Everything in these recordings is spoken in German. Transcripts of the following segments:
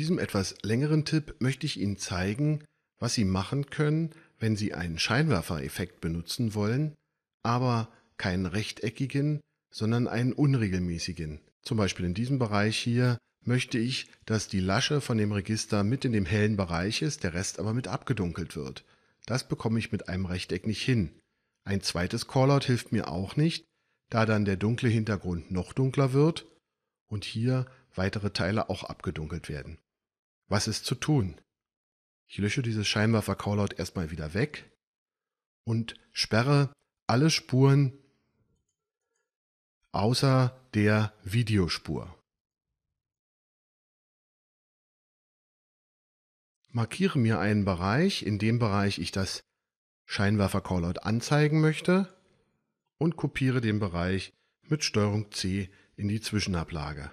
diesem etwas längeren Tipp möchte ich Ihnen zeigen, was Sie machen können, wenn Sie einen Scheinwerfereffekt benutzen wollen, aber keinen rechteckigen, sondern einen unregelmäßigen. Zum Beispiel in diesem Bereich hier möchte ich, dass die Lasche von dem Register mit in dem hellen Bereich ist, der Rest aber mit abgedunkelt wird. Das bekomme ich mit einem Rechteck nicht hin. Ein zweites Callout hilft mir auch nicht, da dann der dunkle Hintergrund noch dunkler wird und hier weitere Teile auch abgedunkelt werden. Was ist zu tun? Ich lösche dieses Scheinwerfer-Callout erstmal wieder weg und sperre alle Spuren außer der Videospur. Markiere mir einen Bereich, in dem Bereich ich das Scheinwerfer-Callout anzeigen möchte und kopiere den Bereich mit STRG C in die Zwischenablage.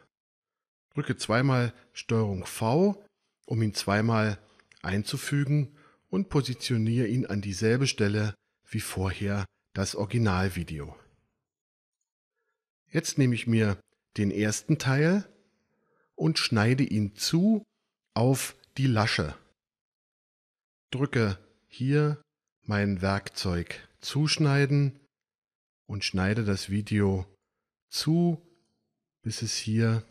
Drücke zweimal STRG V um ihn zweimal einzufügen und positioniere ihn an dieselbe Stelle wie vorher das Originalvideo. Jetzt nehme ich mir den ersten Teil und schneide ihn zu auf die Lasche. Drücke hier mein Werkzeug zuschneiden und schneide das Video zu, bis es hier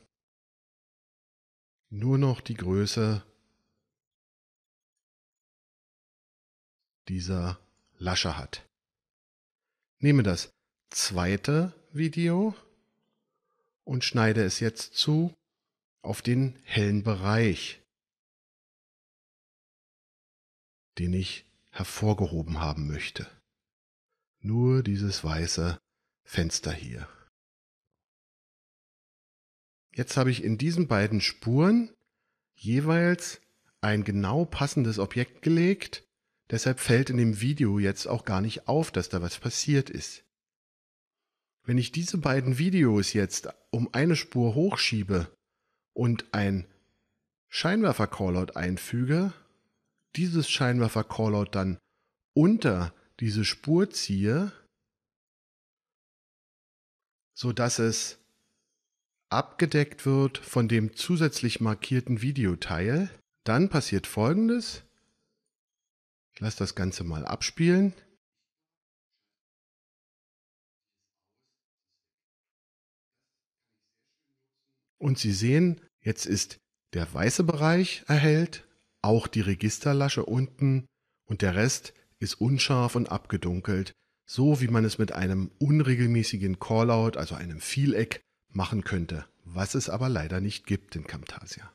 nur noch die Größe dieser Lasche hat. Nehme das zweite Video und schneide es jetzt zu auf den hellen Bereich, den ich hervorgehoben haben möchte. Nur dieses weiße Fenster hier. Jetzt habe ich in diesen beiden Spuren jeweils ein genau passendes Objekt gelegt. Deshalb fällt in dem Video jetzt auch gar nicht auf, dass da was passiert ist. Wenn ich diese beiden Videos jetzt um eine Spur hochschiebe und ein Scheinwerfer-Callout einfüge, dieses Scheinwerfer-Callout dann unter diese Spur ziehe, sodass es abgedeckt wird von dem zusätzlich markierten Videoteil. Dann passiert folgendes. Ich lasse das Ganze mal abspielen. Und Sie sehen, jetzt ist der weiße Bereich erhellt, auch die Registerlasche unten und der Rest ist unscharf und abgedunkelt, so wie man es mit einem unregelmäßigen Callout, also einem Vieleck, machen könnte, was es aber leider nicht gibt in Camtasia.